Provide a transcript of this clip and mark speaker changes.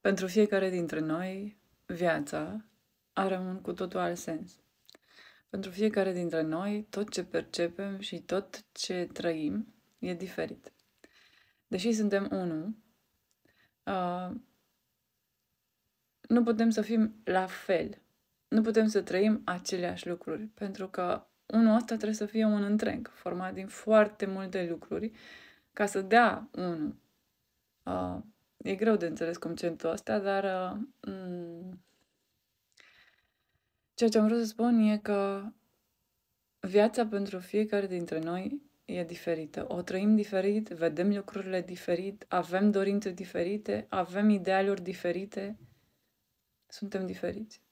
Speaker 1: Pentru fiecare dintre noi, viața are un cu totul alt sens. Pentru fiecare dintre noi, tot ce percepem și tot ce trăim e diferit. Deși suntem unul, uh, nu putem să fim la fel. Nu putem să trăim aceleași lucruri, pentru că unul ăsta trebuie să fie un întreg, format din foarte multe lucruri, ca să dea unul uh, e greu de înțeles conceptul ăsta, dar uh, mm, ceea ce am vrut să spun e că viața pentru fiecare dintre noi e diferită. O trăim diferit, vedem lucrurile diferit, avem dorințe diferite, avem idealuri diferite, suntem diferiți.